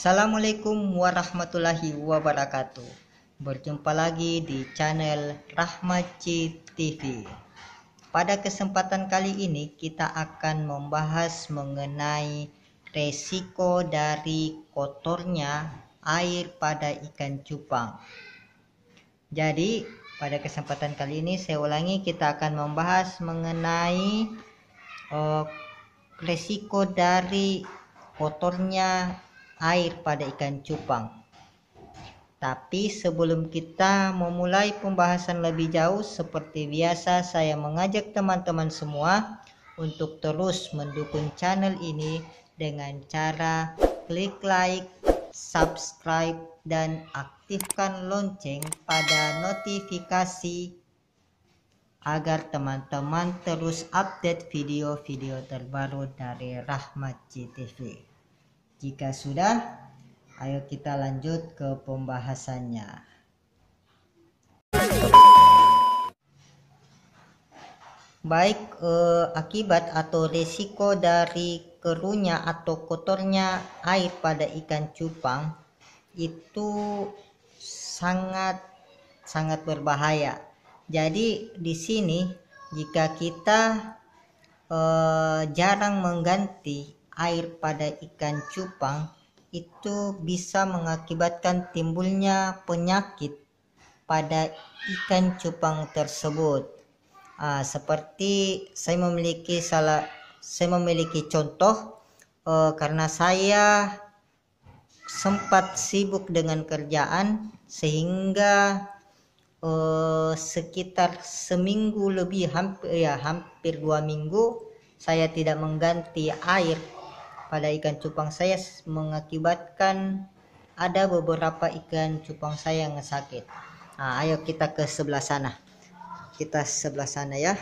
Assalamualaikum warahmatullahi wabarakatuh. Berjumpa lagi di channel Rahmaci TV. Pada kesempatan kali ini kita akan membahas mengenai resiko dari kotornya air pada ikan cupang. Jadi, pada kesempatan kali ini saya ulangi kita akan membahas mengenai eh, resiko dari kotornya air pada ikan cupang. Tapi sebelum kita memulai pembahasan lebih jauh, seperti biasa saya mengajak teman-teman semua untuk terus mendukung channel ini dengan cara klik like, subscribe, dan aktifkan lonceng pada notifikasi agar teman-teman terus update video-video terbaru dari Rahmat CTV. Jika sudah, ayo kita lanjut ke pembahasannya. Baik eh, akibat atau resiko dari kerunya atau kotornya air pada ikan cupang itu sangat sangat berbahaya. Jadi di sini jika kita eh, jarang mengganti air pada ikan cupang itu bisa mengakibatkan timbulnya penyakit pada ikan cupang tersebut. Uh, seperti saya memiliki salah saya memiliki contoh uh, karena saya sempat sibuk dengan kerjaan sehingga uh, sekitar seminggu lebih hampir ya hampir dua minggu saya tidak mengganti air pada ikan cupang saya mengakibatkan ada beberapa ikan cupang saya yang sakit. Nah, ayo kita ke sebelah sana. Kita sebelah sana ya.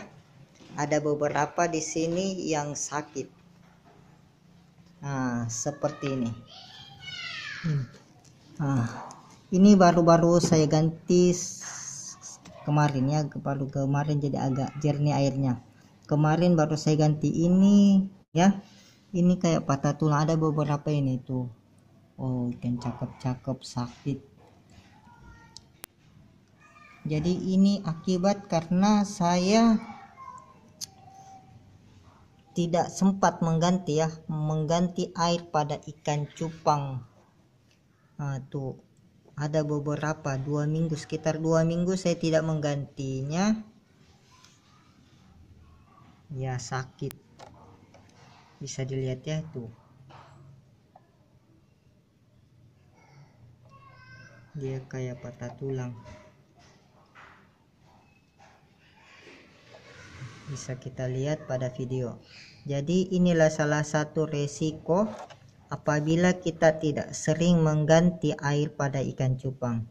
Ada beberapa di sini yang sakit. Nah, seperti ini. Nah, ini baru-baru saya ganti kemarin ya, baru kemarin jadi agak jernih airnya. Kemarin baru saya ganti ini ya ini kayak patah tulang ada beberapa ini tuh oh ikan cakep-cakep sakit jadi ini akibat karena saya tidak sempat mengganti ya mengganti air pada ikan cupang nah, tuh ada beberapa dua minggu sekitar dua minggu saya tidak menggantinya ya sakit bisa dilihat ya tuh dia kayak patah tulang bisa kita lihat pada video jadi inilah salah satu resiko apabila kita tidak sering mengganti air pada ikan cupang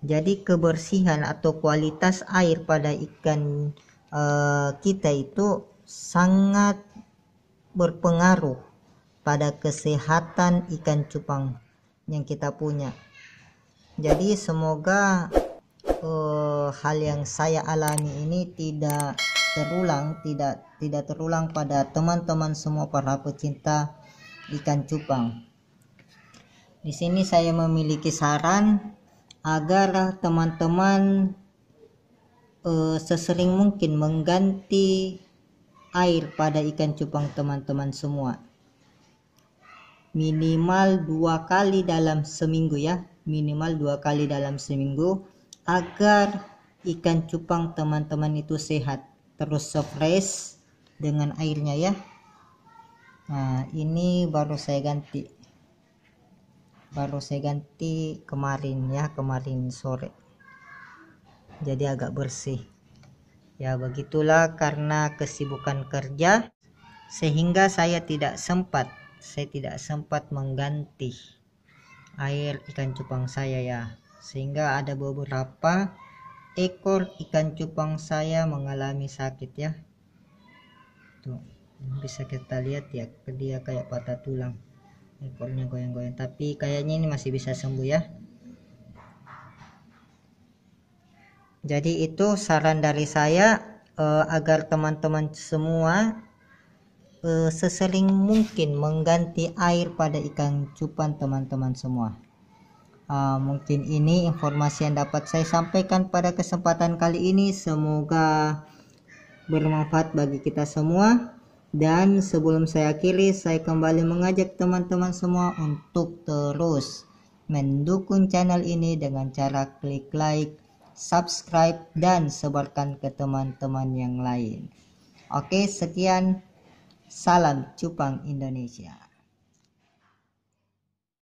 jadi kebersihan atau kualitas air pada ikan uh, kita itu sangat berpengaruh pada kesehatan ikan cupang yang kita punya. Jadi semoga uh, hal yang saya alami ini tidak terulang, tidak tidak terulang pada teman-teman semua para pecinta ikan cupang. Di sini saya memiliki saran agar teman-teman uh, sesering mungkin mengganti air pada ikan cupang teman-teman semua minimal dua kali dalam seminggu ya minimal dua kali dalam seminggu agar ikan cupang teman-teman itu sehat terus fresh dengan airnya ya nah ini baru saya ganti baru saya ganti kemarin ya kemarin sore jadi agak bersih Ya begitulah karena kesibukan kerja sehingga saya tidak sempat saya tidak sempat mengganti air ikan cupang saya ya sehingga ada beberapa ekor ikan cupang saya mengalami sakit ya tuh bisa kita lihat ya dia kayak patah tulang ekornya goyang-goyang tapi kayaknya ini masih bisa sembuh ya Jadi itu saran dari saya uh, agar teman-teman semua uh, eh, sesering mungkin mengganti air pada ikan cupan teman-teman semua. Uh, mungkin ini informasi yang dapat saya sampaikan pada kesempatan kali ini. Semoga bermanfaat bagi kita semua. Dan sebelum saya akhiri, saya kembali mengajak teman-teman semua untuk terus mendukung channel ini dengan cara klik like, subscribe, dan sebarkan ke teman-teman yang lain. Oke, sekian. Salam Cupang Indonesia.